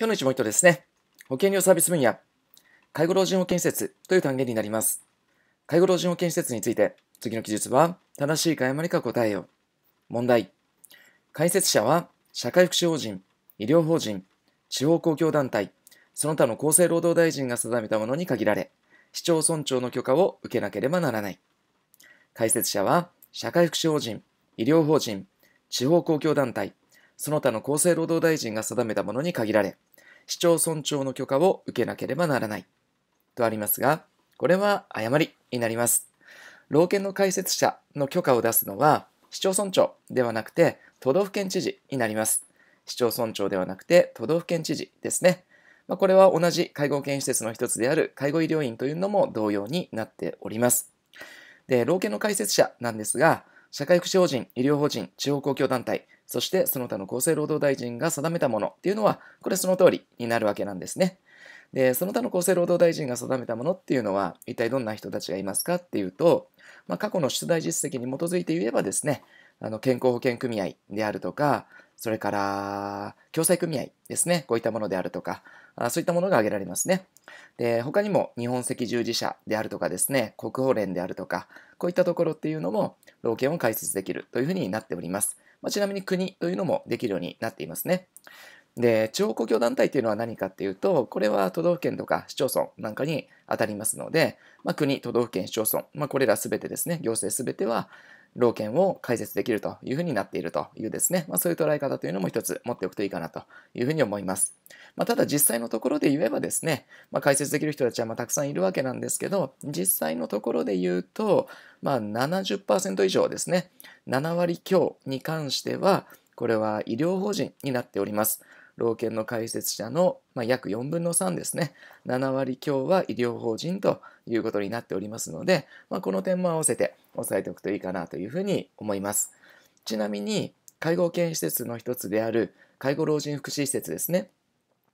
今日の一問一答ですね。保険料サービス分野、介護老人保健施設という単元になります。介護老人保健施設について、次の記述は、正しいか誤りか答えよう。問題。解説者は、社会福祉法人、医療法人、地方公共団体、その他の厚生労働大臣が定めたものに限られ、市町村長の許可を受けなければならない。解説者は、社会福祉法人、医療法人、地方公共団体、その他の厚生労働大臣が定めたものに限られ、市町村長の許可を受けなければならない。とありますが、これは誤りになります。老犬の解説者の許可を出すのは、市町村長ではなくて、都道府県知事になります。市町村長ではなくて、都道府県知事ですね。まあ、これは同じ介護保険施設の一つである介護医療院というのも同様になっております。で、老犬の解説者なんですが、社会福祉法人、医療法人、地方公共団体、そしてその他の厚生労働大臣が定めたものっていうのは、これその通りになるわけなんですね。で、その他の厚生労働大臣が定めたものっていうのは、一体どんな人たちがいますかっていうと、まあ、過去の出題実績に基づいて言えばですね、あの健康保険組合であるとか、それから、共済組合ですね。こういったものであるとか、そういったものが挙げられますね。で、他にも日本赤十字社であるとかですね、国保連であるとか、こういったところっていうのも、老犬を開設できるというふうになっております。まあ、ちなみに国というのもできるようになっていますね。で、地方公共団体というのは何かっていうと、これは都道府県とか市町村なんかに当たりますので、まあ、国、都道府県、市町村、まあ、これらすべてですね、行政すべては、老犬を解説できるというふうになっているというですね、まあ、そういう捉え方というのも一つ持っておくといいかなというふうに思います。まあ、ただ実際のところで言えばですね、まあ、解説できる人たちはまたくさんいるわけなんですけど、実際のところで言うと、まあ70%以上ですね、7割強に関しては、これは医療法人になっております。老犬の解説者の、まあ、約4分の3ですね、7割強は医療法人ということになっておりますので、まあ、この点も合わせて押さえておくといいかなというふうに思います。ちなみに、介護保険施設の一つである介護老人福祉施設ですね、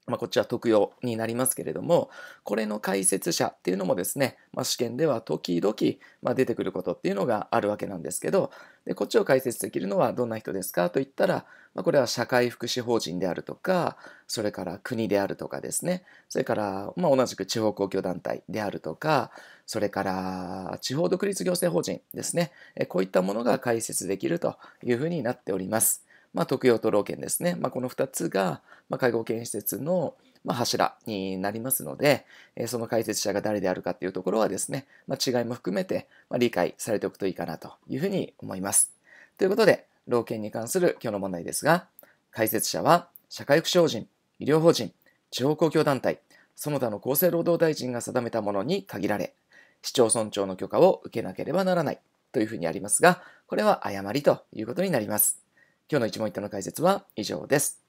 まあ、こっちは特用になりますけれども、これの解説者っていうのもですね、まあ、試験では時々、まあ、出てくることっていうのがあるわけなんですけど、でこっちを解説できるのはどんな人ですかと言ったら、まあ、これは社会福祉法人であるとか、それから国であるとかですね、それから、まあ、同じく地方公共団体であるとか、それから地方独立行政法人ですね、こういったものが解説できるというふうになっております。まあ、特養と老犬ですね。まあ、この2つが、まあ、介護保険施設の、ま柱になりますので、えその解説者が誰であるかっていうところはですね、ま違いも含めて、ま理解されておくといいかなというふうに思います。ということで、老犬に関する今日の問題ですが、解説者は社会福祉法人、医療法人、地方公共団体、その他の厚生労働大臣が定めたものに限られ、市町村長の許可を受けなければならないというふうにありますが、これは誤りということになります。今日の一問一答の解説は以上です。